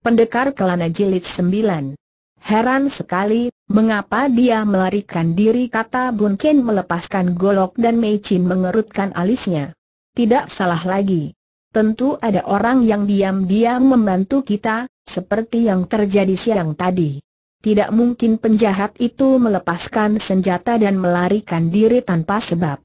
Pendekar Kelana Jilid 9 Heran sekali, mengapa dia melarikan diri kata Bun Ken melepaskan golok dan Mei Chin mengerutkan alisnya. Tidak salah lagi. Tentu ada orang yang diam-diam membantu kita, seperti yang terjadi siang tadi. Tidak mungkin penjahat itu melepaskan senjata dan melarikan diri tanpa sebab.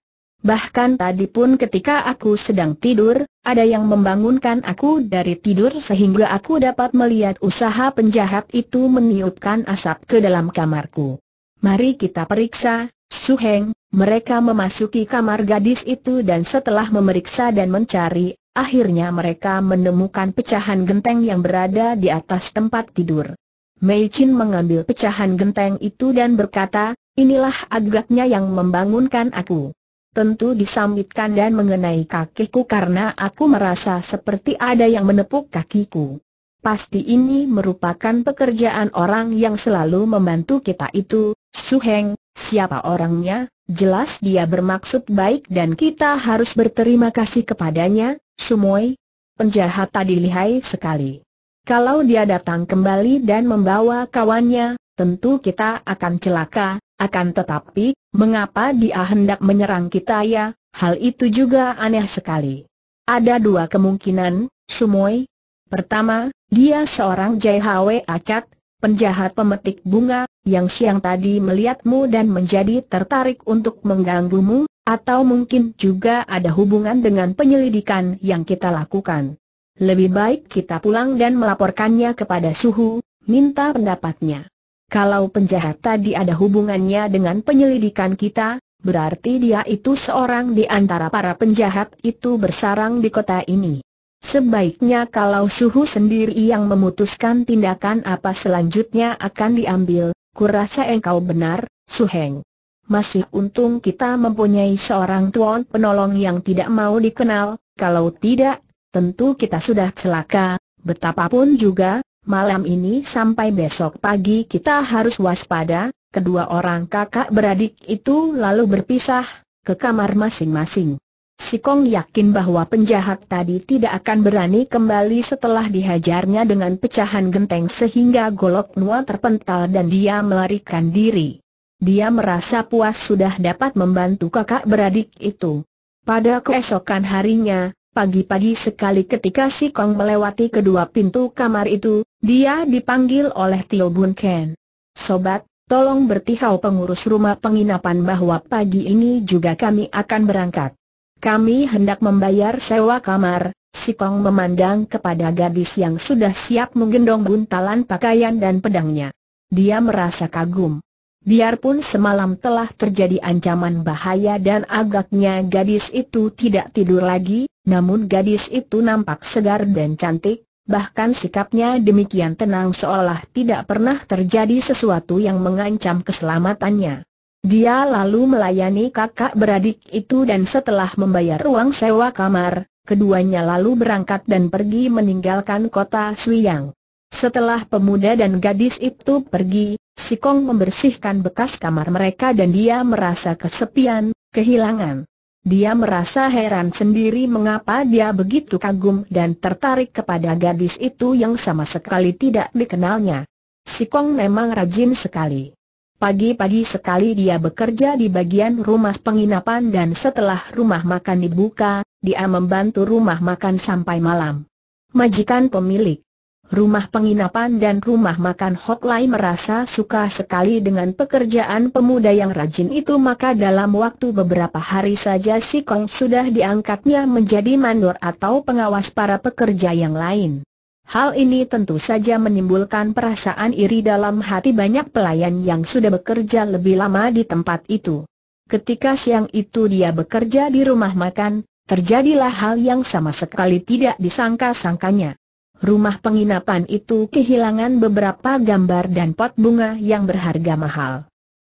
Bahkan tadi pun ketika aku sedang tidur, ada yang membangunkan aku dari tidur sehingga aku dapat melihat usaha penjahat itu meniupkan asap ke dalam kamarku. Mari kita periksa, Su Heng. mereka memasuki kamar gadis itu dan setelah memeriksa dan mencari, akhirnya mereka menemukan pecahan genteng yang berada di atas tempat tidur. Mei Chin mengambil pecahan genteng itu dan berkata, inilah agaknya yang membangunkan aku tentu disambitkan dan mengenai kakiku karena aku merasa seperti ada yang menepuk kakiku. Pasti ini merupakan pekerjaan orang yang selalu membantu kita itu, Suheng, siapa orangnya, jelas dia bermaksud baik dan kita harus berterima kasih kepadanya, Sumoy. Penjahat tadi lihai sekali. Kalau dia datang kembali dan membawa kawannya, tentu kita akan celaka, akan tetapi, mengapa dia hendak menyerang kita ya, hal itu juga aneh sekali. Ada dua kemungkinan, Sumoy. Pertama, dia seorang JHW acak, penjahat pemetik bunga, yang siang tadi melihatmu dan menjadi tertarik untuk mengganggumu, atau mungkin juga ada hubungan dengan penyelidikan yang kita lakukan. Lebih baik kita pulang dan melaporkannya kepada Suhu, minta pendapatnya. Kalau penjahat tadi ada hubungannya dengan penyelidikan kita, berarti dia itu seorang di antara para penjahat itu bersarang di kota ini. Sebaiknya kalau Suhu sendiri yang memutuskan tindakan apa selanjutnya akan diambil, kurasa engkau benar, Suheng. Masih untung kita mempunyai seorang tuan penolong yang tidak mau dikenal, kalau tidak, tentu kita sudah celaka, betapapun juga, Malam ini sampai besok pagi kita harus waspada, kedua orang kakak beradik itu lalu berpisah, ke kamar masing-masing. Si Kong yakin bahwa penjahat tadi tidak akan berani kembali setelah dihajarnya dengan pecahan genteng sehingga golok nua terpental dan dia melarikan diri. Dia merasa puas sudah dapat membantu kakak beradik itu. Pada keesokan harinya, Pagi-pagi sekali ketika si Kong melewati kedua pintu kamar itu, dia dipanggil oleh Tio Bun Ken. Sobat, tolong bertihau pengurus rumah penginapan bahwa pagi ini juga kami akan berangkat. Kami hendak membayar sewa kamar, si Kong memandang kepada gadis yang sudah siap menggendong buntalan pakaian dan pedangnya. Dia merasa kagum. Biarpun semalam telah terjadi ancaman bahaya dan agaknya gadis itu tidak tidur lagi, namun gadis itu nampak segar dan cantik, bahkan sikapnya demikian tenang seolah tidak pernah terjadi sesuatu yang mengancam keselamatannya. Dia lalu melayani kakak beradik itu dan setelah membayar uang sewa kamar, keduanya lalu berangkat dan pergi meninggalkan kota Suyang. Setelah pemuda dan gadis itu pergi, Sikong membersihkan bekas kamar mereka dan dia merasa kesepian, kehilangan. Dia merasa heran sendiri mengapa dia begitu kagum dan tertarik kepada gadis itu yang sama sekali tidak dikenalnya. Sikong memang rajin sekali. Pagi-pagi sekali dia bekerja di bagian rumah penginapan dan setelah rumah makan dibuka, dia membantu rumah makan sampai malam. Majikan pemilik Rumah penginapan dan rumah makan Hok merasa suka sekali dengan pekerjaan pemuda yang rajin itu maka dalam waktu beberapa hari saja si Kong sudah diangkatnya menjadi mandor atau pengawas para pekerja yang lain. Hal ini tentu saja menimbulkan perasaan iri dalam hati banyak pelayan yang sudah bekerja lebih lama di tempat itu. Ketika siang itu dia bekerja di rumah makan, terjadilah hal yang sama sekali tidak disangka-sangkanya rumah penginapan itu kehilangan beberapa gambar dan pot bunga yang berharga mahal.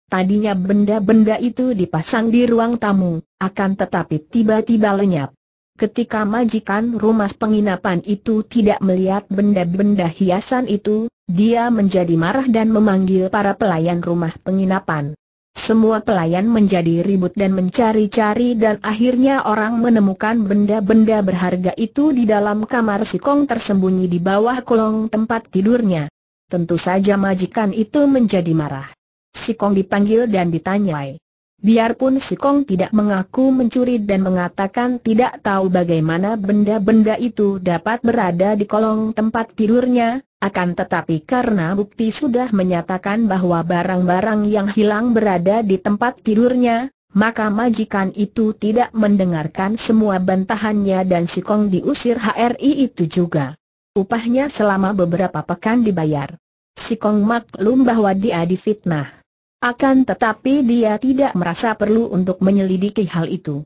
Tadinya benda-benda itu dipasang di ruang tamu, akan tetapi tiba-tiba lenyap. Ketika majikan rumah penginapan itu tidak melihat benda-benda hiasan itu, dia menjadi marah dan memanggil para pelayan rumah penginapan. Semua pelayan menjadi ribut dan mencari-cari dan akhirnya orang menemukan benda-benda berharga itu di dalam kamar si Kong tersembunyi di bawah kolong tempat tidurnya. Tentu saja majikan itu menjadi marah. Si Kong dipanggil dan ditanyai. Biarpun si Kong tidak mengaku mencuri dan mengatakan tidak tahu bagaimana benda-benda itu dapat berada di kolong tempat tidurnya, akan tetapi karena bukti sudah menyatakan bahwa barang-barang yang hilang berada di tempat tidurnya, maka majikan itu tidak mendengarkan semua bantahannya dan si Kong diusir HRI itu juga. Upahnya selama beberapa pekan dibayar. Si Kong maklum bahwa dia difitnah. Akan tetapi dia tidak merasa perlu untuk menyelidiki hal itu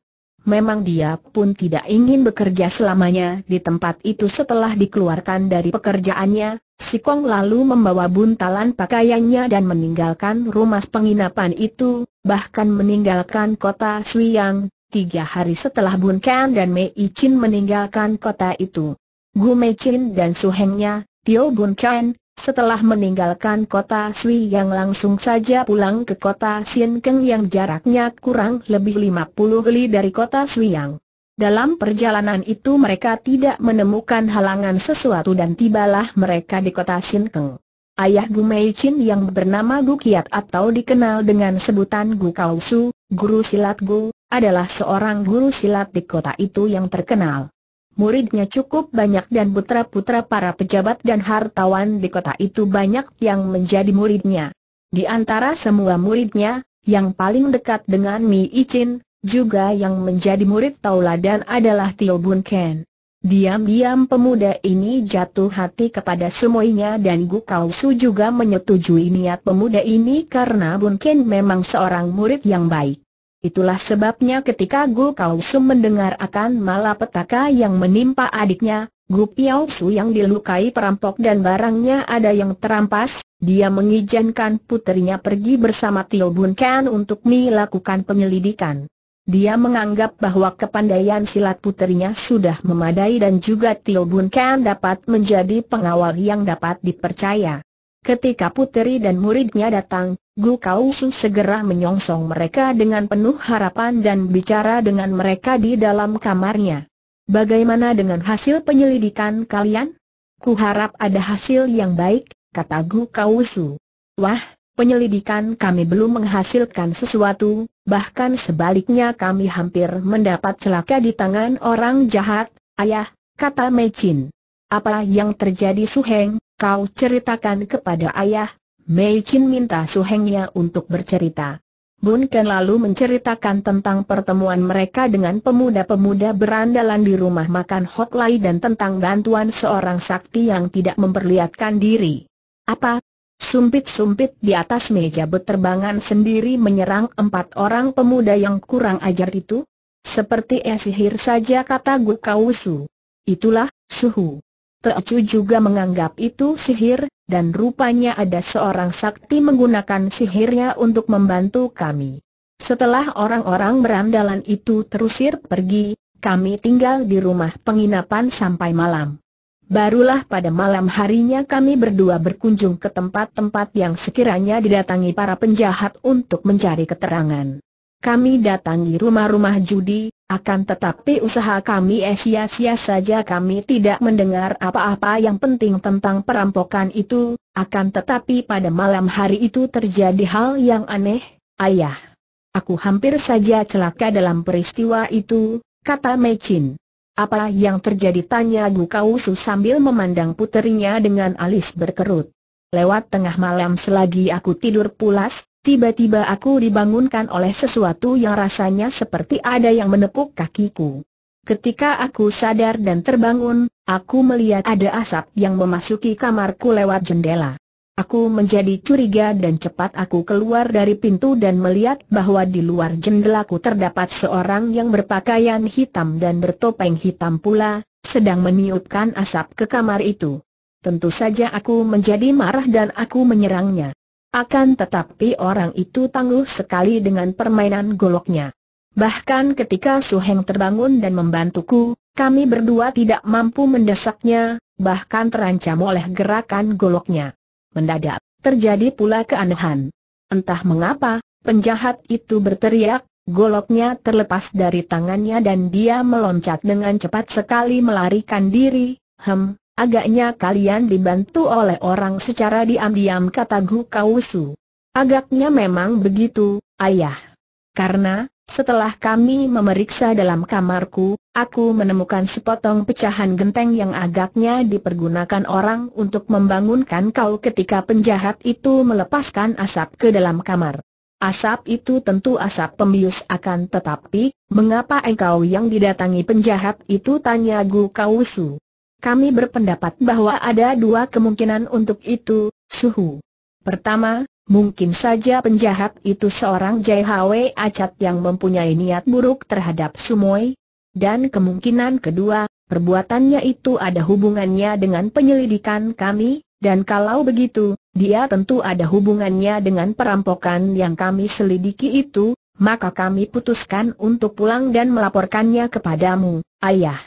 memang dia pun tidak ingin bekerja selamanya di tempat itu setelah dikeluarkan dari pekerjaannya, si Kong lalu membawa buntalan pakaiannya dan meninggalkan rumah penginapan itu, bahkan meninggalkan kota Suyang, tiga hari setelah Bun Kan dan Mei Chin meninggalkan kota itu. Gu Mei Chin dan suhengnya, Tio Bun Kan, setelah meninggalkan kota Sui yang langsung saja pulang ke kota Xienkeng yang jaraknya kurang lebih 50 li dari kota yang. Dalam perjalanan itu mereka tidak menemukan halangan sesuatu dan tibalah mereka di kota Xienkeng. Ayah Gu Mei Chin yang bernama Gu Kiat atau dikenal dengan sebutan Gu Kausu, guru silat Gu, adalah seorang guru silat di kota itu yang terkenal muridnya cukup banyak dan putra-putra para pejabat dan hartawan di kota itu banyak yang menjadi muridnya. Di antara semua muridnya, yang paling dekat dengan Mi Ichin, juga yang menjadi murid tauladan adalah Tio Bun Ken. Diam-diam pemuda ini jatuh hati kepada semuanya dan Gu Kau Su juga menyetujui niat pemuda ini karena Bun Ken memang seorang murid yang baik. Itulah sebabnya ketika Gu Kau mendengar akan malapetaka yang menimpa adiknya, Gu Piao yang dilukai perampok dan barangnya ada yang terampas, dia mengizinkan putrinya pergi bersama Tio Bun Ken untuk melakukan penyelidikan. Dia menganggap bahwa kepandaian silat putrinya sudah memadai dan juga Tio Bun Ken dapat menjadi pengawal yang dapat dipercaya. Ketika puteri dan muridnya datang, Gu Kau Su segera menyongsong mereka dengan penuh harapan dan bicara dengan mereka di dalam kamarnya. Bagaimana dengan hasil penyelidikan kalian? Kuharap ada hasil yang baik, kata Gu Kau Su. Wah, penyelidikan kami belum menghasilkan sesuatu, bahkan sebaliknya kami hampir mendapat celaka di tangan orang jahat, ayah, kata Mei Chin. Apa yang terjadi Su Heng? Kau ceritakan kepada ayah, Mei Chin minta Su Hengnya untuk bercerita. Bun Ken lalu menceritakan tentang pertemuan mereka dengan pemuda-pemuda berandalan di rumah makan Hot Lai dan tentang bantuan seorang sakti yang tidak memperlihatkan diri. Apa? Sumpit-sumpit di atas meja berterbangan sendiri menyerang empat orang pemuda yang kurang ajar itu? Seperti esihir saja kata Gu Kausu. Itulah, suhu. Teocu juga menganggap itu sihir, dan rupanya ada seorang sakti menggunakan sihirnya untuk membantu kami. Setelah orang-orang berandalan itu terusir pergi, kami tinggal di rumah penginapan sampai malam. Barulah pada malam harinya kami berdua berkunjung ke tempat-tempat yang sekiranya didatangi para penjahat untuk mencari keterangan. Kami datangi rumah-rumah judi, akan tetapi usaha kami eh, sia-sia saja kami tidak mendengar apa-apa yang penting tentang perampokan itu, akan tetapi pada malam hari itu terjadi hal yang aneh, ayah. Aku hampir saja celaka dalam peristiwa itu, kata Mecin. Apa yang terjadi tanya Gu Kausu sambil memandang puterinya dengan alis berkerut. Lewat tengah malam selagi aku tidur pulas, tiba-tiba aku dibangunkan oleh sesuatu yang rasanya seperti ada yang menepuk kakiku. Ketika aku sadar dan terbangun, aku melihat ada asap yang memasuki kamarku lewat jendela. Aku menjadi curiga dan cepat aku keluar dari pintu dan melihat bahwa di luar jendela ku terdapat seorang yang berpakaian hitam dan bertopeng hitam pula, sedang meniupkan asap ke kamar itu. Tentu saja aku menjadi marah dan aku menyerangnya. Akan tetapi orang itu tangguh sekali dengan permainan goloknya. Bahkan ketika Suheng terbangun dan membantuku, kami berdua tidak mampu mendesaknya, bahkan terancam oleh gerakan goloknya. Mendadak, terjadi pula keanehan. Entah mengapa, penjahat itu berteriak, goloknya terlepas dari tangannya dan dia meloncat dengan cepat sekali melarikan diri, hem, Agaknya kalian dibantu oleh orang secara diam-diam kata Gu Kausu. Agaknya memang begitu, ayah. Karena, setelah kami memeriksa dalam kamarku, aku menemukan sepotong pecahan genteng yang agaknya dipergunakan orang untuk membangunkan kau ketika penjahat itu melepaskan asap ke dalam kamar. Asap itu tentu asap pembius akan tetapi, mengapa engkau yang didatangi penjahat itu tanya Gu Kausu. Kami berpendapat bahwa ada dua kemungkinan untuk itu, Suhu. Pertama, mungkin saja penjahat itu seorang JHW Acat yang mempunyai niat buruk terhadap Sumoy. Dan kemungkinan kedua, perbuatannya itu ada hubungannya dengan penyelidikan kami, dan kalau begitu, dia tentu ada hubungannya dengan perampokan yang kami selidiki itu, maka kami putuskan untuk pulang dan melaporkannya kepadamu, ayah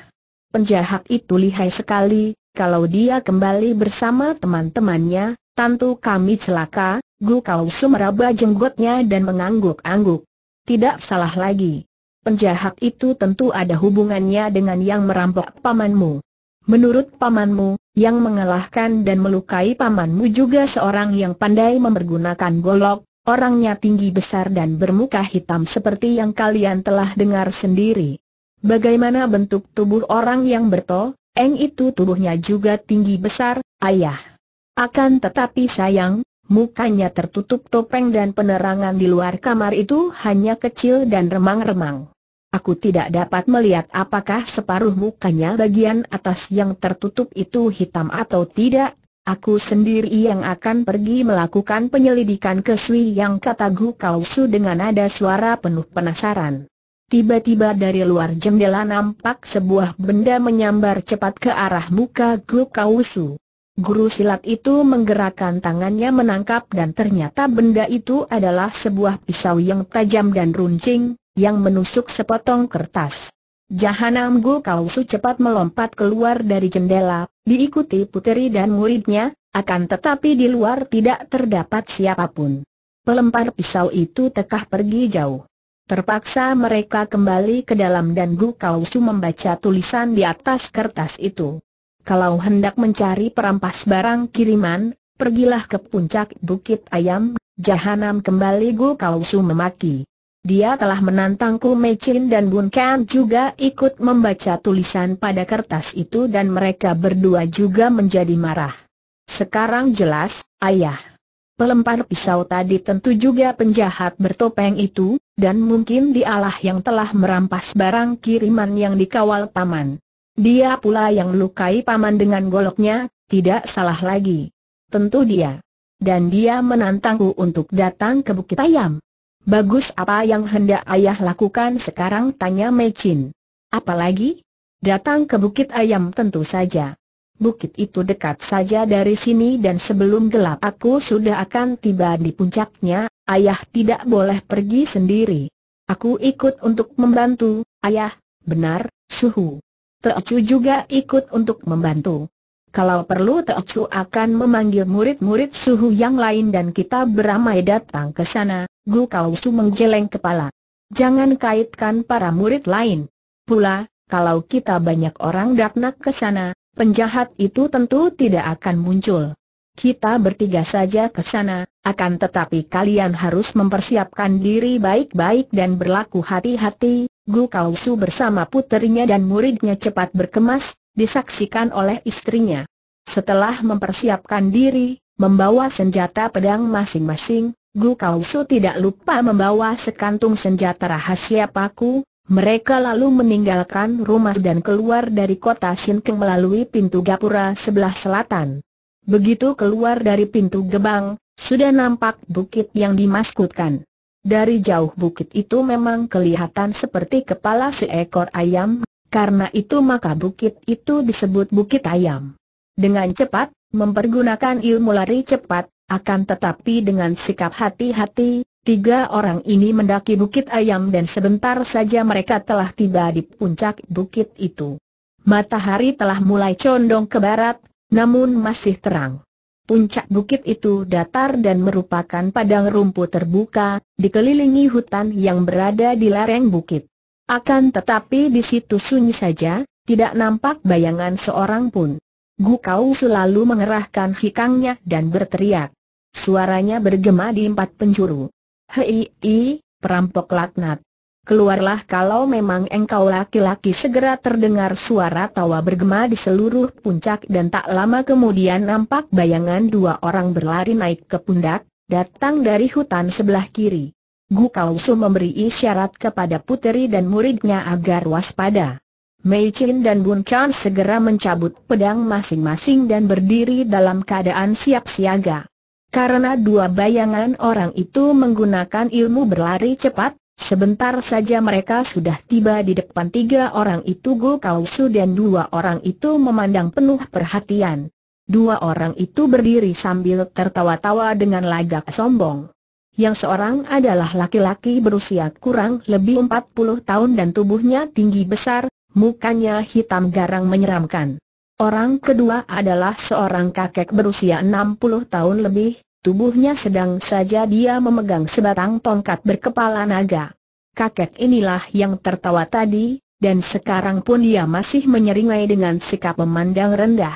penjahat itu lihai sekali, kalau dia kembali bersama teman-temannya, tentu kami celaka, Gu Kau meraba jenggotnya dan mengangguk-angguk. Tidak salah lagi. Penjahat itu tentu ada hubungannya dengan yang merampok pamanmu. Menurut pamanmu, yang mengalahkan dan melukai pamanmu juga seorang yang pandai mempergunakan golok, orangnya tinggi besar dan bermuka hitam seperti yang kalian telah dengar sendiri. Bagaimana bentuk tubuh orang yang bertol? Eng itu tubuhnya juga tinggi besar, ayah. Akan tetapi sayang, mukanya tertutup topeng dan penerangan di luar kamar itu hanya kecil dan remang-remang. Aku tidak dapat melihat apakah separuh mukanya bagian atas yang tertutup itu hitam atau tidak. Aku sendiri yang akan pergi melakukan penyelidikan ke Sui yang kataku Gu su dengan nada suara penuh penasaran. Tiba-tiba dari luar jendela nampak sebuah benda menyambar cepat ke arah muka Glukausu. Kausu. Guru silat itu menggerakkan tangannya menangkap dan ternyata benda itu adalah sebuah pisau yang tajam dan runcing, yang menusuk sepotong kertas. Jahanam Glukausu Kausu cepat melompat keluar dari jendela, diikuti puteri dan muridnya, akan tetapi di luar tidak terdapat siapapun. Pelempar pisau itu tekah pergi jauh. Terpaksa mereka kembali ke dalam dan Gu Kausu membaca tulisan di atas kertas itu. Kalau hendak mencari perampas barang kiriman, pergilah ke puncak Bukit Ayam, Jahanam kembali Gu Kausu memaki. Dia telah menantangku Mecin dan Bun Kan juga ikut membaca tulisan pada kertas itu dan mereka berdua juga menjadi marah. Sekarang jelas, ayah. Pelempar pisau tadi tentu juga penjahat bertopeng itu, dan mungkin dialah yang telah merampas barang kiriman yang dikawal paman. Dia pula yang melukai paman dengan goloknya, tidak salah lagi. Tentu dia. Dan dia menantangku untuk datang ke Bukit Ayam. Bagus apa yang hendak ayah lakukan sekarang tanya Mecin. Apalagi? Datang ke Bukit Ayam tentu saja. Bukit itu dekat saja dari sini dan sebelum gelap aku sudah akan tiba di puncaknya, ayah tidak boleh pergi sendiri. Aku ikut untuk membantu, ayah, benar, suhu. Teocu juga ikut untuk membantu. Kalau perlu Teocu akan memanggil murid-murid suhu yang lain dan kita beramai datang ke sana, Gu Kau Su menggeleng kepala. Jangan kaitkan para murid lain. Pula, kalau kita banyak orang datang ke sana, penjahat itu tentu tidak akan muncul. Kita bertiga saja ke sana, akan tetapi kalian harus mempersiapkan diri baik-baik dan berlaku hati-hati, Gu Kausu bersama putrinya dan muridnya cepat berkemas, disaksikan oleh istrinya. Setelah mempersiapkan diri, membawa senjata pedang masing-masing, Gu Kausu tidak lupa membawa sekantung senjata rahasia paku, mereka lalu meninggalkan rumah dan keluar dari kota Sinkeng melalui pintu gapura sebelah selatan. Begitu keluar dari pintu gebang, sudah nampak bukit yang dimaskutkan. Dari jauh bukit itu memang kelihatan seperti kepala seekor ayam, karena itu maka bukit itu disebut bukit ayam. Dengan cepat, mempergunakan ilmu lari cepat, akan tetapi dengan sikap hati-hati, tiga orang ini mendaki bukit ayam dan sebentar saja mereka telah tiba di puncak bukit itu. Matahari telah mulai condong ke barat, namun masih terang. Puncak bukit itu datar dan merupakan padang rumput terbuka, dikelilingi hutan yang berada di lereng bukit. Akan tetapi di situ sunyi saja, tidak nampak bayangan seorang pun. Gukau selalu mengerahkan hikangnya dan berteriak. Suaranya bergema di empat penjuru. Hei, perampok laknat. Keluarlah kalau memang engkau laki-laki segera terdengar suara tawa bergema di seluruh puncak dan tak lama kemudian nampak bayangan dua orang berlari naik ke pundak, datang dari hutan sebelah kiri. Gu Kausu memberi isyarat kepada puteri dan muridnya agar waspada. Mei Chin dan Bun Chan segera mencabut pedang masing-masing dan berdiri dalam keadaan siap siaga. Karena dua bayangan orang itu menggunakan ilmu berlari cepat, Sebentar saja mereka sudah tiba di depan tiga orang itu Go Kausu dan dua orang itu memandang penuh perhatian. Dua orang itu berdiri sambil tertawa-tawa dengan lagak sombong. Yang seorang adalah laki-laki berusia kurang lebih 40 tahun dan tubuhnya tinggi besar, mukanya hitam garang menyeramkan. Orang kedua adalah seorang kakek berusia 60 tahun lebih, Tubuhnya sedang saja dia memegang sebatang tongkat berkepala naga. Kakek inilah yang tertawa tadi, dan sekarang pun dia masih menyeringai dengan sikap memandang rendah.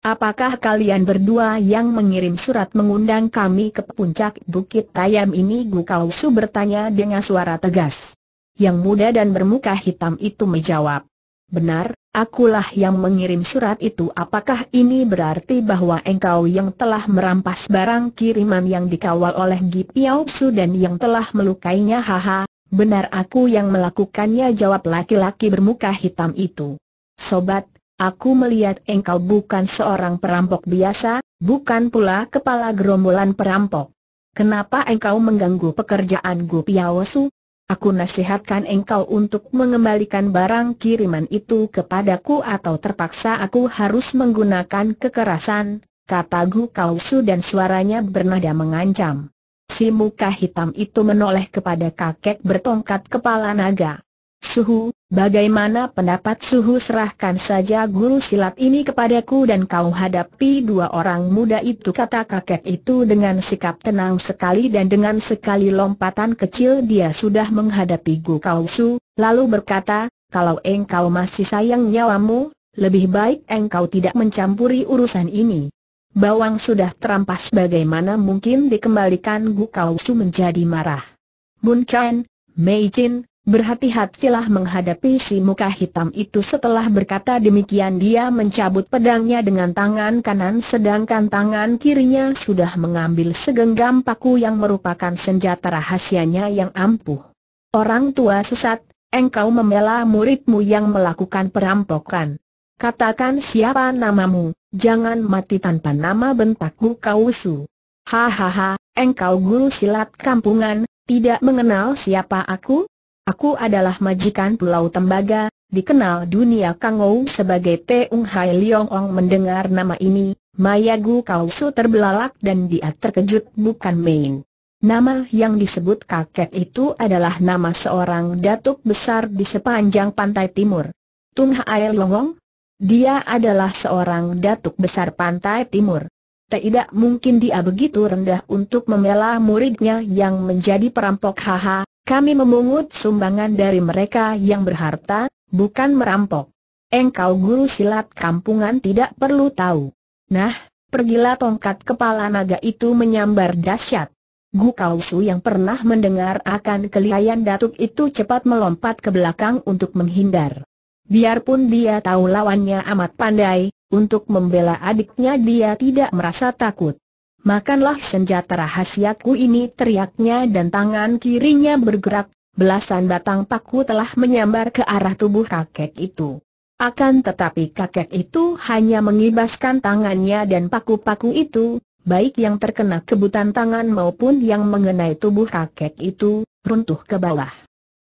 Apakah kalian berdua yang mengirim surat mengundang kami ke puncak Bukit Tayam ini? Kau Su bertanya dengan suara tegas. Yang muda dan bermuka hitam itu menjawab. Benar, Akulah yang mengirim surat itu apakah ini berarti bahwa engkau yang telah merampas barang kiriman yang dikawal oleh Gipiao Su dan yang telah melukainya haha, benar aku yang melakukannya jawab laki-laki bermuka hitam itu. Sobat, aku melihat engkau bukan seorang perampok biasa, bukan pula kepala gerombolan perampok. Kenapa engkau mengganggu pekerjaan Gupiao Su? Aku nasihatkan engkau untuk mengembalikan barang kiriman itu kepadaku atau terpaksa aku harus menggunakan kekerasan, kata Gu Kausu dan suaranya bernada mengancam. Si muka hitam itu menoleh kepada kakek bertongkat kepala naga. Suhu, bagaimana pendapat Suhu serahkan saja guru silat ini kepadaku dan kau hadapi dua orang muda itu kata kakek itu dengan sikap tenang sekali dan dengan sekali lompatan kecil dia sudah menghadapi Gu Kau Su, lalu berkata, kalau engkau masih sayang nyawamu, lebih baik engkau tidak mencampuri urusan ini. Bawang sudah terampas bagaimana mungkin dikembalikan Gu Kau Su menjadi marah. Bun Ken, Mei Jin, Berhati-hatilah menghadapi si muka hitam itu setelah berkata demikian dia mencabut pedangnya dengan tangan kanan sedangkan tangan kirinya sudah mengambil segenggam paku yang merupakan senjata rahasianya yang ampuh. Orang tua sesat, engkau membela muridmu yang melakukan perampokan. Katakan siapa namamu, jangan mati tanpa nama bentakku kausu. Hahaha, engkau guru silat kampungan, tidak mengenal siapa aku? Aku adalah majikan Pulau Tembaga, dikenal dunia Kangou sebagai Teung Hai Leong Ong mendengar nama ini, Mayagu Kausu terbelalak dan dia terkejut bukan main. Nama yang disebut kakek itu adalah nama seorang datuk besar di sepanjang pantai timur. Tung Hai Longong? Dia adalah seorang datuk besar pantai timur. Tidak mungkin dia begitu rendah untuk membela muridnya yang menjadi perampok haha, kami memungut sumbangan dari mereka yang berharta, bukan merampok. Engkau guru silat kampungan tidak perlu tahu. Nah, pergilah tongkat kepala naga itu menyambar dahsyat. Gu Kausu yang pernah mendengar akan kelihayan datuk itu cepat melompat ke belakang untuk menghindar. Biarpun dia tahu lawannya amat pandai, untuk membela adiknya dia tidak merasa takut. Makanlah senjata rahasiaku ini teriaknya dan tangan kirinya bergerak, belasan batang paku telah menyambar ke arah tubuh kakek itu. Akan tetapi kakek itu hanya mengibaskan tangannya dan paku-paku itu, baik yang terkena kebutan tangan maupun yang mengenai tubuh kakek itu, runtuh ke bawah.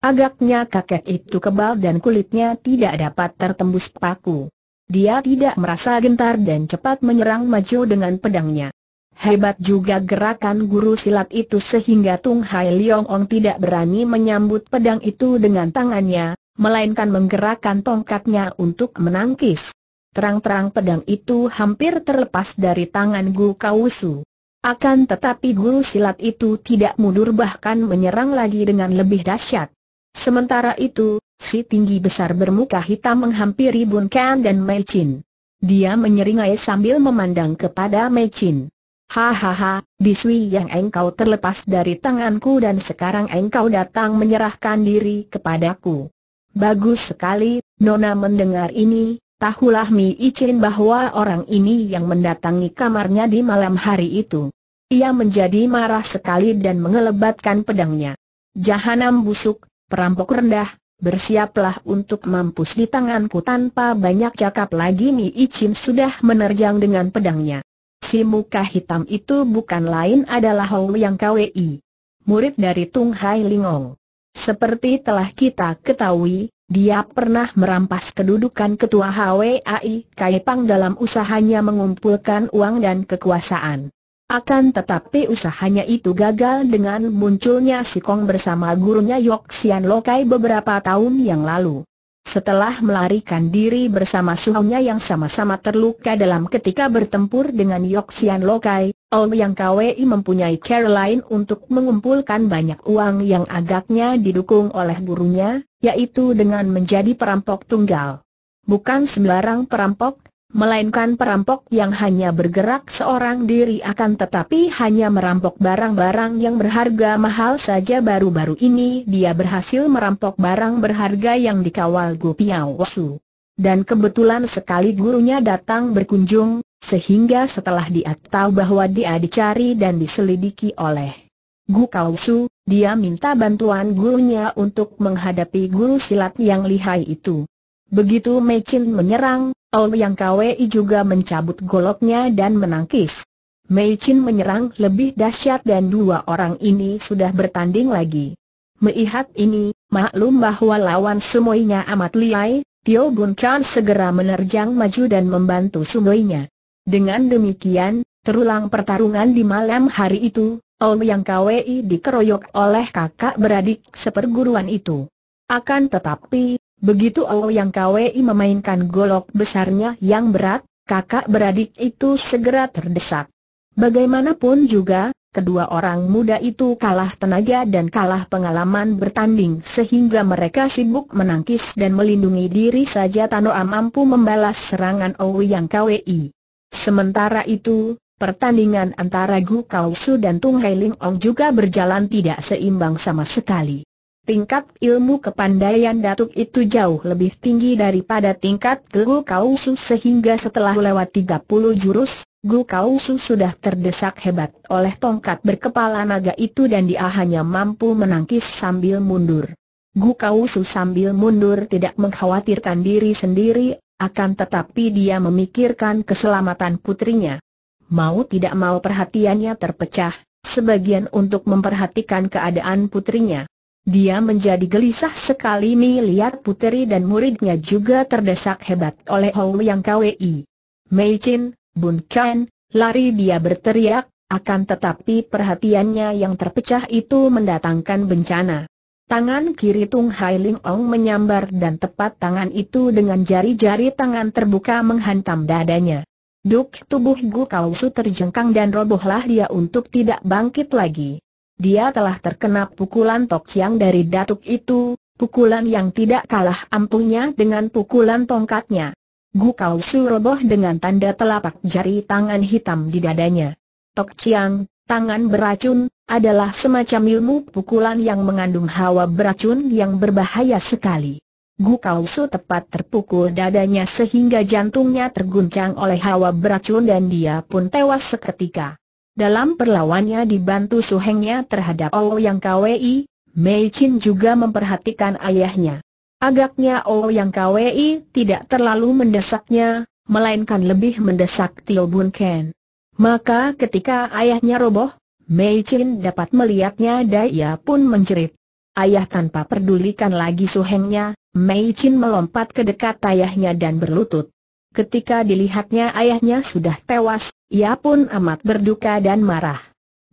Agaknya kakek itu kebal dan kulitnya tidak dapat tertembus paku. Dia tidak merasa gentar dan cepat menyerang maju dengan pedangnya. Hebat juga gerakan guru silat itu sehingga Tung Hai Leong Ong tidak berani menyambut pedang itu dengan tangannya, melainkan menggerakkan tongkatnya untuk menangkis. Terang-terang pedang itu hampir terlepas dari tangan Gu Kausu. Akan tetapi guru silat itu tidak mundur bahkan menyerang lagi dengan lebih dahsyat. Sementara itu, si tinggi besar bermuka hitam menghampiri Bun Kan dan Mei Chin. Dia menyeringai sambil memandang kepada Mei Chin. Hahaha, biswi yang engkau terlepas dari tanganku dan sekarang engkau datang menyerahkan diri kepadaku. Bagus sekali, Nona mendengar ini, tahulah Mi Icin bahwa orang ini yang mendatangi kamarnya di malam hari itu. Ia menjadi marah sekali dan mengelebatkan pedangnya. Jahanam busuk, perampok rendah, bersiaplah untuk mampus di tanganku tanpa banyak cakap lagi Mi Icin sudah menerjang dengan pedangnya si muka hitam itu bukan lain adalah Hou Yang Kwei, murid dari Tung Hai Lingong. Seperti telah kita ketahui, dia pernah merampas kedudukan ketua HWAI Kaipang dalam usahanya mengumpulkan uang dan kekuasaan. Akan tetapi usahanya itu gagal dengan munculnya si Kong bersama gurunya Yok Sian Lokai beberapa tahun yang lalu. Setelah melarikan diri bersama suhunya yang sama-sama terluka dalam ketika bertempur dengan Yoxian Lokai, Ol Yang Kwei mempunyai Caroline untuk mengumpulkan banyak uang yang agaknya didukung oleh gurunya, yaitu dengan menjadi perampok tunggal. Bukan sembarang perampok, melainkan perampok yang hanya bergerak seorang diri akan tetapi hanya merampok barang-barang yang berharga mahal saja baru-baru ini dia berhasil merampok barang berharga yang dikawal Gu Piao Dan kebetulan sekali gurunya datang berkunjung, sehingga setelah dia tahu bahwa dia dicari dan diselidiki oleh Gu Kausu dia minta bantuan gurunya untuk menghadapi guru silat yang lihai itu. Begitu Mecin menyerang, Ol Yang Kwei juga mencabut goloknya dan menangkis. Meichin menyerang lebih dahsyat dan dua orang ini sudah bertanding lagi. Melihat ini, maklum bahwa lawan semuanya amat liai, Tio Bun Chan segera menerjang maju dan membantu semuanya. Dengan demikian, terulang pertarungan di malam hari itu, Ol Yang Kwei dikeroyok oleh kakak beradik seperguruan itu. Akan tetapi, Begitu yang Kwei memainkan golok besarnya yang berat, kakak beradik itu segera terdesak. Bagaimanapun juga, kedua orang muda itu kalah tenaga dan kalah pengalaman bertanding sehingga mereka sibuk menangkis dan melindungi diri saja Tanoa mampu membalas serangan yang Kwei. Sementara itu, pertandingan antara Gu Kausu dan Tung Hai Ling Ong juga berjalan tidak seimbang sama sekali tingkat ilmu kepandaian Datuk itu jauh lebih tinggi daripada tingkat Gu Kausu sehingga setelah lewat 30 jurus, Gu Kausu sudah terdesak hebat oleh tongkat berkepala naga itu dan dia hanya mampu menangkis sambil mundur. Gu Kausu sambil mundur tidak mengkhawatirkan diri sendiri, akan tetapi dia memikirkan keselamatan putrinya. Mau tidak mau perhatiannya terpecah, sebagian untuk memperhatikan keadaan putrinya. Dia menjadi gelisah sekali melihat puteri dan muridnya juga terdesak hebat oleh Hou Yang Kwi. Mei Chin, Bun Kan, lari dia berteriak, akan tetapi perhatiannya yang terpecah itu mendatangkan bencana. Tangan kiri Tung Hai Ling Ong menyambar dan tepat tangan itu dengan jari-jari tangan terbuka menghantam dadanya. Duk tubuh Gu Kausu terjengkang dan robohlah dia untuk tidak bangkit lagi. Dia telah terkena pukulan Tok Chiang dari datuk itu, pukulan yang tidak kalah ampuhnya dengan pukulan tongkatnya. Gu Kau Su roboh dengan tanda telapak jari tangan hitam di dadanya. Tok Chiang, tangan beracun, adalah semacam ilmu pukulan yang mengandung hawa beracun yang berbahaya sekali. Gu Kau Su tepat terpukul dadanya sehingga jantungnya terguncang oleh hawa beracun dan dia pun tewas seketika. Dalam perlawannya dibantu suhengnya terhadap Yang Kwei, Mei Chin juga memperhatikan ayahnya. Agaknya Yang Kwei tidak terlalu mendesaknya, melainkan lebih mendesak Tio Bun Ken. Maka ketika ayahnya roboh, Mei Chin dapat melihatnya dan ia pun menjerit. Ayah tanpa pedulikan lagi suhengnya, Mei Chin melompat ke dekat ayahnya dan berlutut. Ketika dilihatnya ayahnya sudah tewas, ia pun amat berduka dan marah.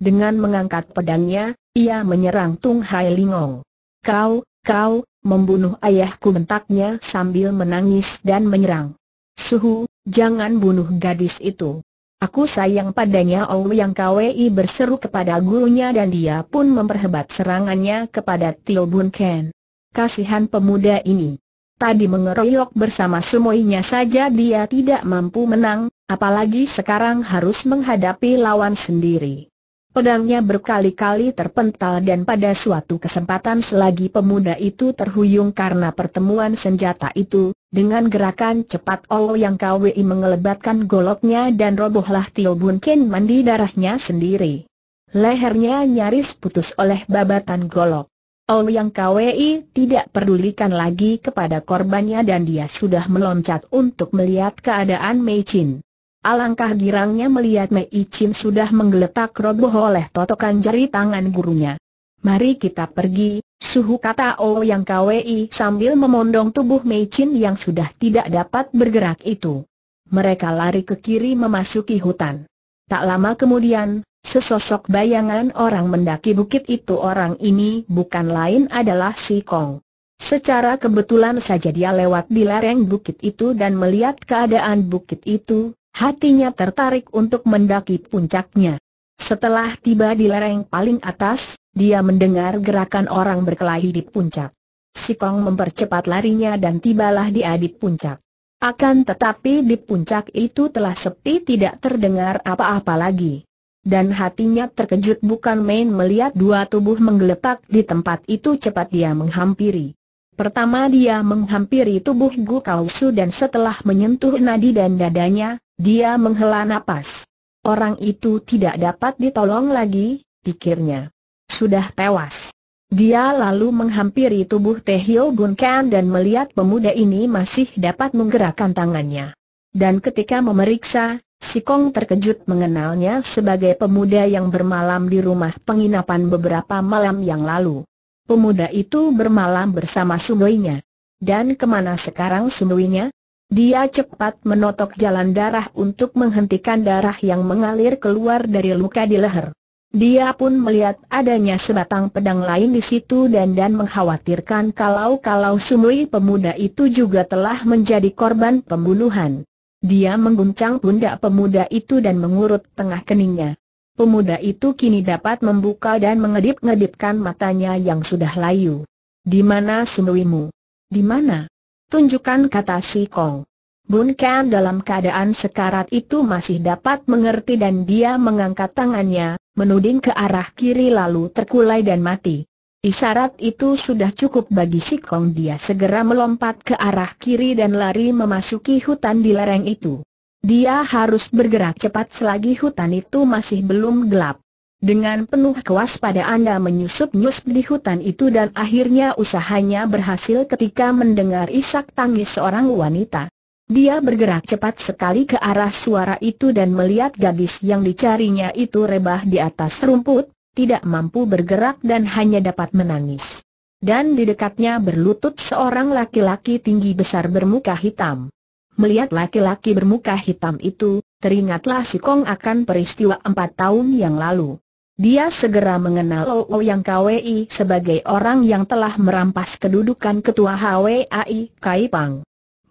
Dengan mengangkat pedangnya, ia menyerang Tung Hai Lingong. Kau, kau, membunuh ayahku bentaknya sambil menangis dan menyerang. Suhu, jangan bunuh gadis itu. Aku sayang padanya Ou Yang Kwei berseru kepada gurunya dan dia pun memperhebat serangannya kepada Tio Bun Ken. Kasihan pemuda ini. Tadi mengeroyok bersama semuanya saja dia tidak mampu menang, apalagi sekarang harus menghadapi lawan sendiri. Pedangnya berkali-kali terpental dan pada suatu kesempatan selagi pemuda itu terhuyung karena pertemuan senjata itu, dengan gerakan cepat Olo yang KWI mengelebatkan goloknya dan robohlah Tio Bun Ken mandi darahnya sendiri. Lehernya nyaris putus oleh babatan golok. Ouyang Kwei tidak pedulikan lagi kepada korbannya dan dia sudah meloncat untuk melihat keadaan Mei Chin. Alangkah girangnya melihat Mei Chin sudah menggeletak roboh oleh totokan jari tangan gurunya. Mari kita pergi, suhu kata Ouyang Kwei sambil memondong tubuh Mei Chin yang sudah tidak dapat bergerak itu. Mereka lari ke kiri memasuki hutan. Tak lama kemudian, Sesosok bayangan orang mendaki bukit itu orang ini bukan lain adalah si Kong. Secara kebetulan saja dia lewat di lereng bukit itu dan melihat keadaan bukit itu, hatinya tertarik untuk mendaki puncaknya. Setelah tiba di lereng paling atas, dia mendengar gerakan orang berkelahi di puncak. Si Kong mempercepat larinya dan tibalah di di puncak. Akan tetapi di puncak itu telah sepi tidak terdengar apa-apa lagi dan hatinya terkejut bukan main melihat dua tubuh menggeletak di tempat itu cepat dia menghampiri. Pertama dia menghampiri tubuh Gu Kausu dan setelah menyentuh nadi dan dadanya, dia menghela napas. Orang itu tidak dapat ditolong lagi, pikirnya. Sudah tewas. Dia lalu menghampiri tubuh Tehio Gun Kan dan melihat pemuda ini masih dapat menggerakkan tangannya. Dan ketika memeriksa, Sikong terkejut mengenalnya sebagai pemuda yang bermalam di rumah penginapan beberapa malam yang lalu. Pemuda itu bermalam bersama Sumuinya. Dan kemana sekarang Sumuinya? Dia cepat menotok jalan darah untuk menghentikan darah yang mengalir keluar dari luka di leher. Dia pun melihat adanya sebatang pedang lain di situ dan dan mengkhawatirkan kalau-kalau Sumui pemuda itu juga telah menjadi korban pembunuhan. Dia mengguncang pundak pemuda itu dan mengurut tengah keningnya. Pemuda itu kini dapat membuka dan mengedip-ngedipkan matanya yang sudah layu. Di mana sunuimu? Di mana? Tunjukkan kata si Kong. Bun Ken dalam keadaan sekarat itu masih dapat mengerti dan dia mengangkat tangannya, menuding ke arah kiri lalu terkulai dan mati. Isarat itu sudah cukup bagi si Kong dia segera melompat ke arah kiri dan lari memasuki hutan di lereng itu. Dia harus bergerak cepat selagi hutan itu masih belum gelap. Dengan penuh kewaspadaan dia menyusup-nyusup di hutan itu dan akhirnya usahanya berhasil ketika mendengar isak tangis seorang wanita. Dia bergerak cepat sekali ke arah suara itu dan melihat gadis yang dicarinya itu rebah di atas rumput, tidak mampu bergerak dan hanya dapat menangis. Dan di dekatnya berlutut seorang laki-laki tinggi besar bermuka hitam. Melihat laki-laki bermuka hitam itu, teringatlah si Kong akan peristiwa empat tahun yang lalu. Dia segera mengenal O Yang KWI sebagai orang yang telah merampas kedudukan ketua HWAI Kaipang.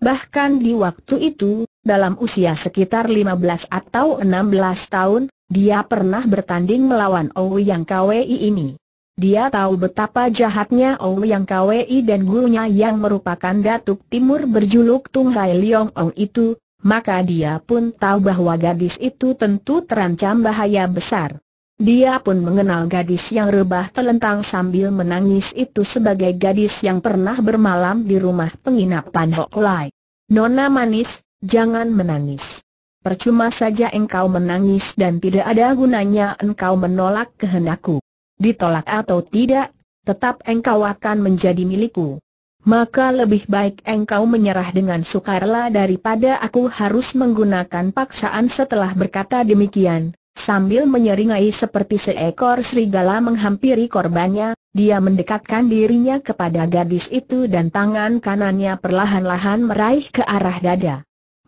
Bahkan di waktu itu, dalam usia sekitar 15 atau 16 tahun, dia pernah bertanding melawan Owi Yang KWI ini. Dia tahu betapa jahatnya Owi Yang KWI dan gurunya yang merupakan Datuk Timur berjuluk Tung Hai Leong Ong itu, maka dia pun tahu bahwa gadis itu tentu terancam bahaya besar. Dia pun mengenal gadis yang rebah telentang sambil menangis itu sebagai gadis yang pernah bermalam di rumah penginapan Hok Nona manis, jangan menangis. Percuma saja engkau menangis dan tidak ada gunanya engkau menolak kehendakku. Ditolak atau tidak, tetap engkau akan menjadi milikku. Maka lebih baik engkau menyerah dengan sukarela daripada aku harus menggunakan paksaan setelah berkata demikian. Sambil menyeringai seperti seekor serigala menghampiri korbannya, dia mendekatkan dirinya kepada gadis itu dan tangan kanannya perlahan-lahan meraih ke arah dada.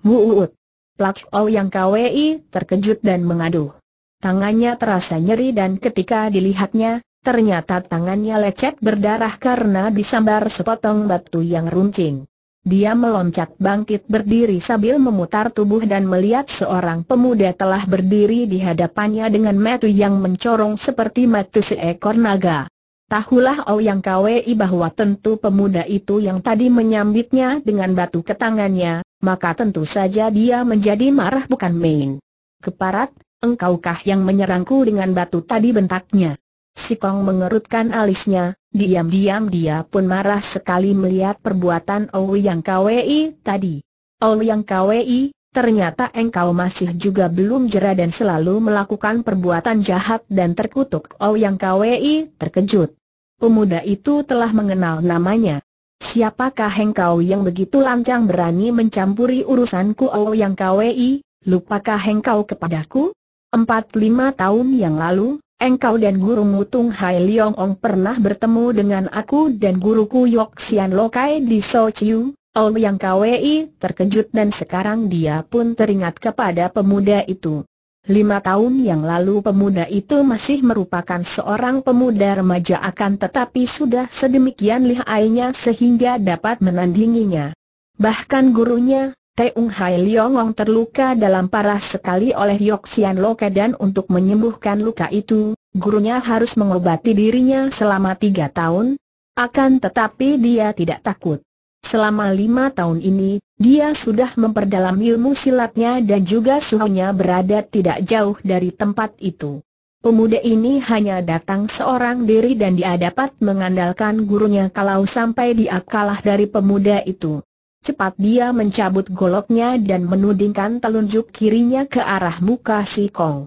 Muut Plak Ou yang KWI terkejut dan mengaduh. Tangannya terasa nyeri dan ketika dilihatnya, ternyata tangannya lecet berdarah karena disambar sepotong batu yang runcing. Dia meloncat bangkit berdiri sambil memutar tubuh dan melihat seorang pemuda telah berdiri di hadapannya dengan metu yang mencorong seperti metu seekor naga. Tahulah Ouyang oh, Kwei bahwa tentu pemuda itu yang tadi menyambitnya dengan batu ke tangannya, maka tentu saja dia menjadi marah bukan main. Keparat, engkaukah yang menyerangku dengan batu tadi bentaknya? Si Kong mengerutkan alisnya, diam-diam dia pun marah sekali melihat perbuatan Owi yang Kwei tadi. Owi yang Kwei, ternyata engkau masih juga belum jera dan selalu melakukan perbuatan jahat dan terkutuk. Owi yang Kwei, terkejut. Pemuda itu telah mengenal namanya. Siapakah engkau yang begitu lancang berani mencampuri urusanku Owi yang Kwei, Lupakah engkau kepadaku? Empat lima tahun yang lalu, Engkau dan Guru Tung Hai Leong Ong pernah bertemu dengan aku dan guruku Yok Sian Lokai di So Chiu, Ol Yang Kwei terkejut dan sekarang dia pun teringat kepada pemuda itu. Lima tahun yang lalu pemuda itu masih merupakan seorang pemuda remaja akan tetapi sudah sedemikian lihainya sehingga dapat menandinginya. Bahkan gurunya, Teung Hai Liongong terluka dalam parah sekali oleh Yoxian Loka dan untuk menyembuhkan luka itu, gurunya harus mengobati dirinya selama tiga tahun. Akan tetapi dia tidak takut. Selama lima tahun ini, dia sudah memperdalam ilmu silatnya dan juga suhunya berada tidak jauh dari tempat itu. Pemuda ini hanya datang seorang diri dan dia dapat mengandalkan gurunya kalau sampai dia kalah dari pemuda itu. Cepat dia mencabut goloknya dan menudingkan telunjuk kirinya ke arah muka si Kong.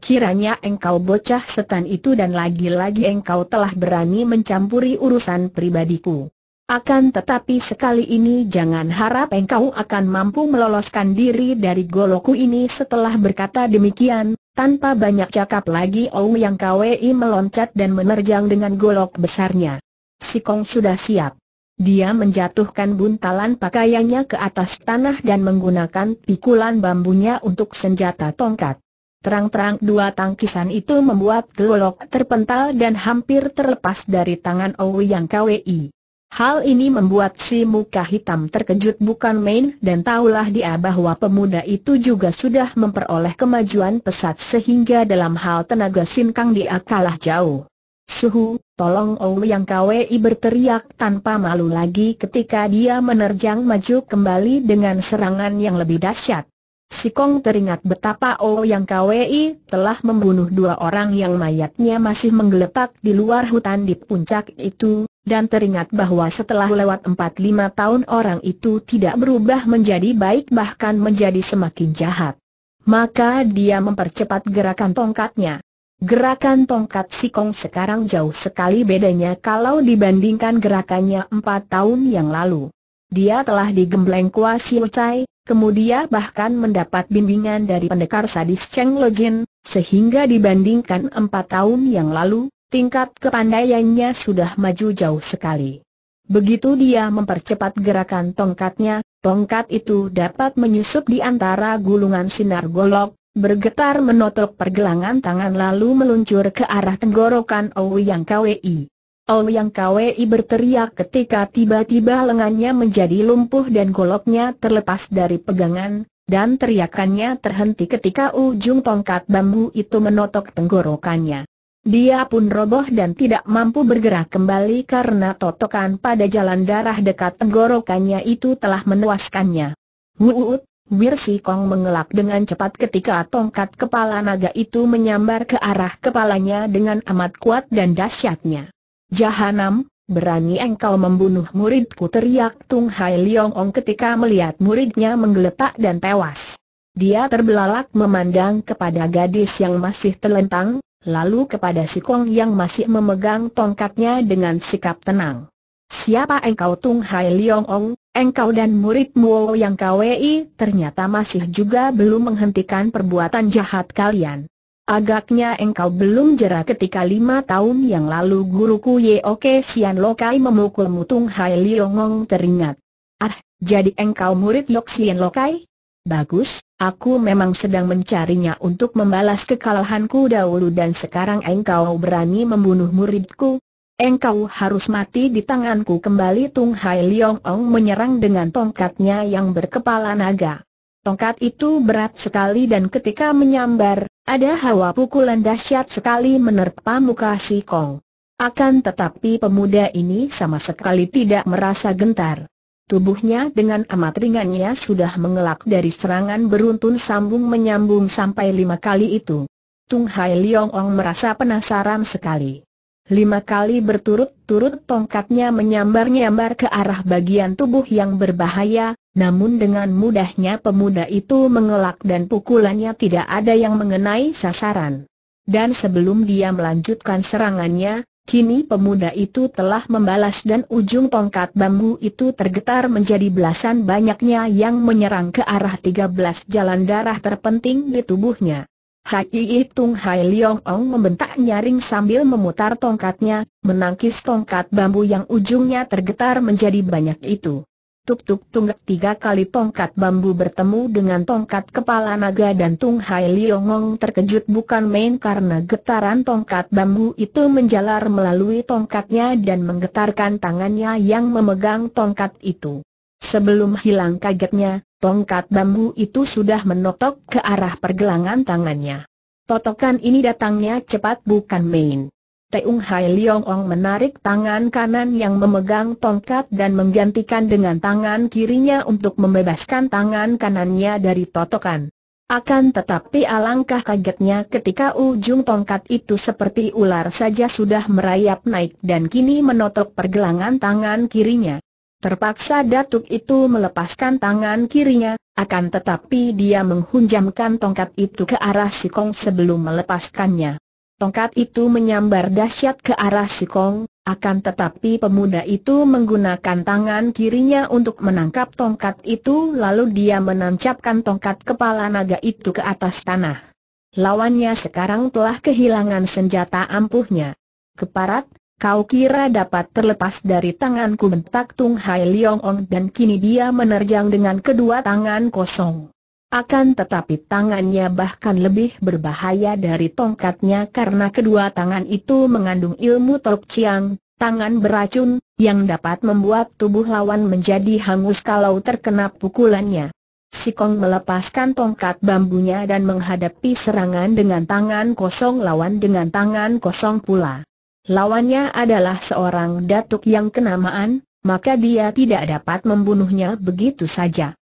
Kiranya engkau bocah setan itu dan lagi-lagi engkau telah berani mencampuri urusan pribadiku. Akan tetapi sekali ini jangan harap engkau akan mampu meloloskan diri dari goloku ini setelah berkata demikian, tanpa banyak cakap lagi Ou Yang Kwei meloncat dan menerjang dengan golok besarnya. Si Kong sudah siap. Dia menjatuhkan buntalan pakaiannya ke atas tanah dan menggunakan pikulan bambunya untuk senjata tongkat. Terang-terang dua tangkisan itu membuat gelolok terpental dan hampir terlepas dari tangan Owi yang KWI. Hal ini membuat si muka hitam terkejut bukan main dan tahulah dia bahwa pemuda itu juga sudah memperoleh kemajuan pesat sehingga dalam hal tenaga sinkang dia kalah jauh. Suhu, tolong Ouyang Kwei berteriak tanpa malu lagi ketika dia menerjang maju kembali dengan serangan yang lebih dahsyat. Si Kong teringat betapa Ouyang Kwei telah membunuh dua orang yang mayatnya masih menggeletak di luar hutan di puncak itu, dan teringat bahwa setelah lewat 4 lima tahun orang itu tidak berubah menjadi baik bahkan menjadi semakin jahat. Maka dia mempercepat gerakan tongkatnya. Gerakan tongkat Sikong sekarang jauh sekali bedanya kalau dibandingkan gerakannya empat tahun yang lalu. Dia telah digembleng Kua Siu Chai, kemudian bahkan mendapat bimbingan dari pendekar sadis Cheng Lo Jin, sehingga dibandingkan empat tahun yang lalu, tingkat kepandaiannya sudah maju jauh sekali. Begitu dia mempercepat gerakan tongkatnya, tongkat itu dapat menyusup di antara gulungan sinar golok, bergetar menotok pergelangan tangan lalu meluncur ke arah tenggorokan Ouyang Kwei. Ouyang Kwei berteriak ketika tiba-tiba lengannya menjadi lumpuh dan goloknya terlepas dari pegangan, dan teriakannya terhenti ketika ujung tongkat bambu itu menotok tenggorokannya. Dia pun roboh dan tidak mampu bergerak kembali karena totokan pada jalan darah dekat tenggorokannya itu telah menewaskannya. Wuut, Wir Kong mengelak dengan cepat ketika tongkat kepala naga itu menyambar ke arah kepalanya dengan amat kuat dan dahsyatnya. Jahanam, berani engkau membunuh muridku teriak Tung Hai Leong Ong ketika melihat muridnya menggeletak dan tewas. Dia terbelalak memandang kepada gadis yang masih telentang, lalu kepada Sikong yang masih memegang tongkatnya dengan sikap tenang. Siapa engkau Tung Hai Leong Ong, engkau dan muridmu yang KWI ternyata masih juga belum menghentikan perbuatan jahat kalian. Agaknya engkau belum jera ketika lima tahun yang lalu guruku Oke Sian Lokai memukulmu Tung Hai Liongong teringat. Ah, jadi engkau murid Yok Sian Lokai? Bagus, aku memang sedang mencarinya untuk membalas kekalahanku dahulu dan sekarang engkau berani membunuh muridku, Engkau harus mati di tanganku kembali Tung Hai Leong Ong menyerang dengan tongkatnya yang berkepala naga. Tongkat itu berat sekali dan ketika menyambar, ada hawa pukulan dahsyat sekali menerpa muka si Kong. Akan tetapi pemuda ini sama sekali tidak merasa gentar. Tubuhnya dengan amat ringannya sudah mengelak dari serangan beruntun sambung menyambung sampai lima kali itu. Tung Hai Leong Ong merasa penasaran sekali. Lima kali berturut-turut tongkatnya menyambar-nyambar ke arah bagian tubuh yang berbahaya, namun dengan mudahnya pemuda itu mengelak dan pukulannya tidak ada yang mengenai sasaran. Dan sebelum dia melanjutkan serangannya, kini pemuda itu telah membalas dan ujung tongkat bambu itu tergetar menjadi belasan banyaknya yang menyerang ke arah 13 jalan darah terpenting di tubuhnya. Haki Tung Hai Leong Ong membentak nyaring sambil memutar tongkatnya, menangkis tongkat bambu yang ujungnya tergetar menjadi banyak itu. Tuk-tuk tunggak tiga kali tongkat bambu bertemu dengan tongkat kepala naga dan Tung Hai Leong Ong terkejut bukan main karena getaran tongkat bambu itu menjalar melalui tongkatnya dan menggetarkan tangannya yang memegang tongkat itu. Sebelum hilang kagetnya, Tongkat bambu itu sudah menotok ke arah pergelangan tangannya. Totokan ini datangnya cepat bukan main. Teung Hai Liong Ong menarik tangan kanan yang memegang tongkat dan menggantikan dengan tangan kirinya untuk membebaskan tangan kanannya dari totokan. Akan tetapi alangkah kagetnya ketika ujung tongkat itu seperti ular saja sudah merayap naik dan kini menotok pergelangan tangan kirinya. Terpaksa datuk itu melepaskan tangan kirinya, akan tetapi dia menghunjamkan tongkat itu ke arah si Kong sebelum melepaskannya. Tongkat itu menyambar dahsyat ke arah si Kong, akan tetapi pemuda itu menggunakan tangan kirinya untuk menangkap tongkat itu lalu dia menancapkan tongkat kepala naga itu ke atas tanah. Lawannya sekarang telah kehilangan senjata ampuhnya. Keparat, Kau kira dapat terlepas dari tanganku bentak Tung Hai Leong Ong dan kini dia menerjang dengan kedua tangan kosong. Akan tetapi tangannya bahkan lebih berbahaya dari tongkatnya karena kedua tangan itu mengandung ilmu Tok Chiang, tangan beracun, yang dapat membuat tubuh lawan menjadi hangus kalau terkena pukulannya. Sikong melepaskan tongkat bambunya dan menghadapi serangan dengan tangan kosong lawan dengan tangan kosong pula lawannya adalah seorang datuk yang kenamaan, maka dia tidak dapat membunuhnya begitu saja.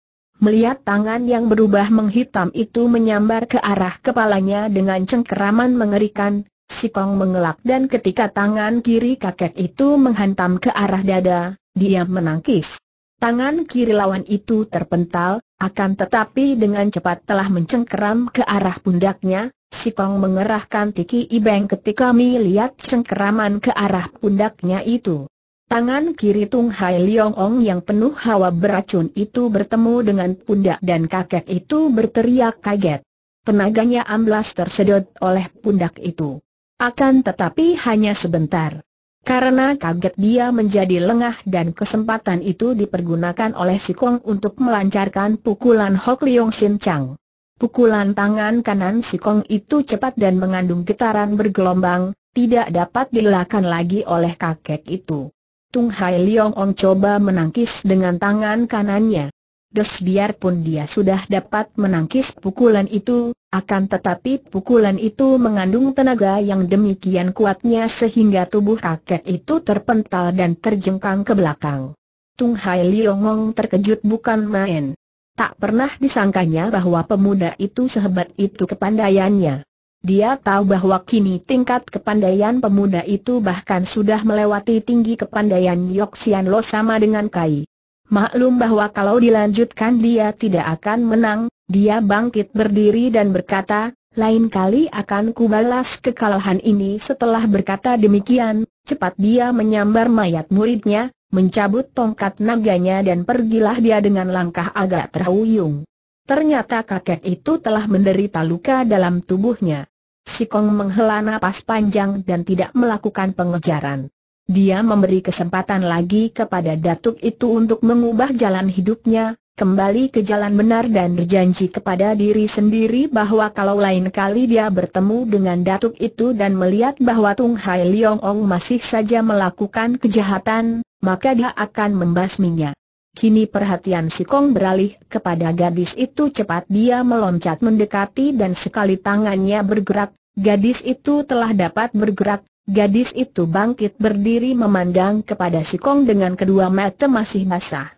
Melihat tangan yang berubah menghitam itu menyambar ke arah kepalanya dengan cengkeraman mengerikan, si Kong mengelak dan ketika tangan kiri kakek itu menghantam ke arah dada, dia menangkis. Tangan kiri lawan itu terpental, akan tetapi dengan cepat telah mencengkeram ke arah pundaknya, Si Kong mengerahkan Tiki Ibeng ketika melihat cengkeraman ke arah pundaknya itu. Tangan kiri Tung Hai Liong Ong yang penuh hawa beracun itu bertemu dengan pundak dan kakek itu berteriak kaget. Tenaganya amblas tersedot oleh pundak itu. Akan tetapi hanya sebentar. Karena kaget dia menjadi lengah dan kesempatan itu dipergunakan oleh Si Kong untuk melancarkan pukulan Hok Liong Sin Chang. Pukulan tangan kanan si Kong itu cepat dan mengandung getaran bergelombang, tidak dapat dilakukan lagi oleh kakek itu. Tung Hai Leong Ong coba menangkis dengan tangan kanannya. Des biarpun dia sudah dapat menangkis pukulan itu, akan tetapi pukulan itu mengandung tenaga yang demikian kuatnya sehingga tubuh kakek itu terpental dan terjengkang ke belakang. Tung Hai Leong Ong terkejut bukan main. Tak pernah disangkanya bahwa pemuda itu sehebat itu kepandaiannya. Dia tahu bahwa kini tingkat kepandaian pemuda itu bahkan sudah melewati tinggi kepandaian Yoxian Lo sama dengan Kai. Maklum bahwa kalau dilanjutkan dia tidak akan menang, dia bangkit berdiri dan berkata, lain kali akan kubalas kekalahan ini setelah berkata demikian, cepat dia menyambar mayat muridnya, mencabut tongkat naganya dan pergilah dia dengan langkah agak terhuyung. Ternyata kakek itu telah menderita luka dalam tubuhnya. Sikong menghela napas panjang dan tidak melakukan pengejaran. Dia memberi kesempatan lagi kepada datuk itu untuk mengubah jalan hidupnya, kembali ke jalan benar dan berjanji kepada diri sendiri bahwa kalau lain kali dia bertemu dengan datuk itu dan melihat bahwa Tung Hai Leong Ong masih saja melakukan kejahatan, maka dia akan membasminya. Kini perhatian si Kong beralih kepada gadis itu cepat dia meloncat mendekati dan sekali tangannya bergerak, gadis itu telah dapat bergerak, gadis itu bangkit berdiri memandang kepada si Kong dengan kedua mata masih basah.